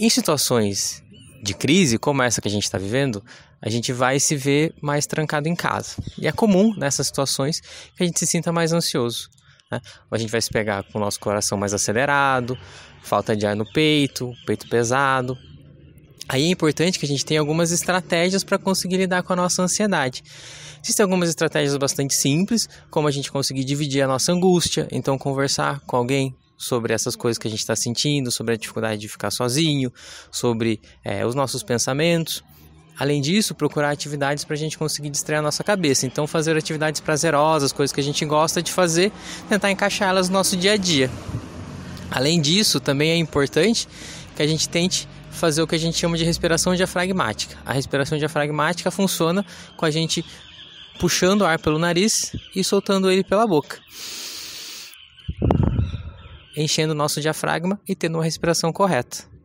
Em situações de crise, como essa que a gente está vivendo, a gente vai se ver mais trancado em casa. E é comum nessas situações que a gente se sinta mais ansioso. Né? A gente vai se pegar com o nosso coração mais acelerado, falta de ar no peito, peito pesado. Aí é importante que a gente tenha algumas estratégias para conseguir lidar com a nossa ansiedade. Existem algumas estratégias bastante simples, como a gente conseguir dividir a nossa angústia, então conversar com alguém, sobre essas coisas que a gente está sentindo, sobre a dificuldade de ficar sozinho, sobre é, os nossos pensamentos. Além disso, procurar atividades para a gente conseguir distrair a nossa cabeça. Então, fazer atividades prazerosas, coisas que a gente gosta de fazer, tentar encaixá-las no nosso dia a dia. Além disso, também é importante que a gente tente fazer o que a gente chama de respiração diafragmática. A respiração diafragmática funciona com a gente puxando o ar pelo nariz e soltando ele pela boca enchendo o nosso diafragma e tendo uma respiração correta.